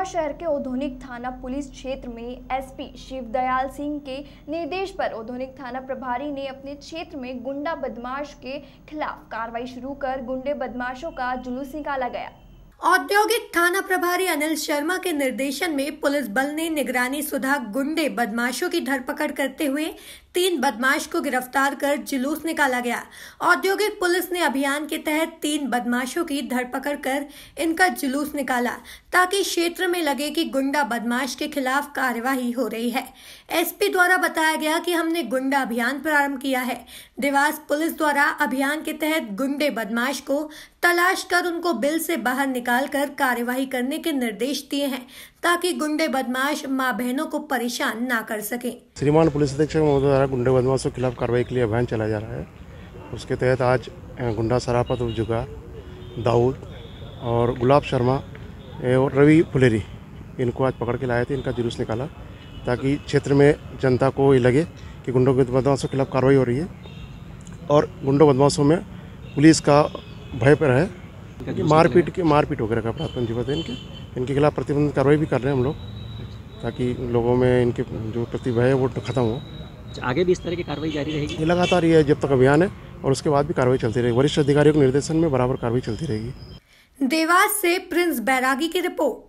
इंदौर शहर के औधोनिक थाना पुलिस क्षेत्र में एसपी शिवदयाल सिंह के निर्देश पर औधोनिक थाना प्रभारी ने अपने क्षेत्र में गुंडा बदमाश के खिलाफ कार्रवाई शुरू कर गुंडे बदमाशों का जुलूस निकाला गया औद्योगिक थाना प्रभारी अनिल शर्मा के निर्देशन में पुलिस बल ने निगरानी सुधा गुंडे बदमाशों की धरपकड़ करते हुए तीन बदमाश को गिरफ्तार कर जुलूस निकाला गया औद्योगिक पुलिस ने अभियान के तहत तीन बदमाशों की धरपकड़ कर इनका जुलूस निकाला ताकि क्षेत्र में लगे कि गुंडा बदमाश के खिलाफ कार्यवाही हो रही है एसपी द्वारा बताया गया कि हमने गुंडा अभियान प्रारंभ किया है देवास पुलिस द्वारा अभियान के तहत गुंडे बदमाश को तलाश कर उनको बिल से बाहर निकाल कर कार्यवाही करने के निर्देश दिए हैं ताकि गुंडे बदमाश माँ बहनों को परेशान ना कर सके श्रीमान पुलिस अधीक्षक महोदय सारा गुंडे बदमाशों के खिलाफ कार्रवाई के लिए अभियान चलाया जा रहा है उसके तहत आज गुंडा सरापत जुगार दाऊद और गुलाब शर्मा और रवि फुलेरी इनको आज पकड़ के लाए थे इनका जुलूस निकाला ताकि क्षेत्र में जनता को ये लगे कि गुंडों के बदमाशों के खिलाफ कार्रवाई हो रही है और गुंडों बदमाशों में पुलिस का भय पर है मारपीट के मारपीट वगैरह का अपराध जीवन है इनके इनके खिलाफ प्रतिबंधित कार्रवाई भी कर रहे हैं हम लोग ताकि लोगों में इनके जो प्रतिभा है वो खत्म हो आगे भी इस तरह की कार्रवाई जारी रहेगी ये लगातार ये जब तक अभियान है और उसके बाद भी कार्रवाई चलती रहेगी वरिष्ठ अधिकारियों के निर्देशन में बराबर कार्रवाई चलती रहेगी देवास से प्रिंस बैरागी की रिपोर्ट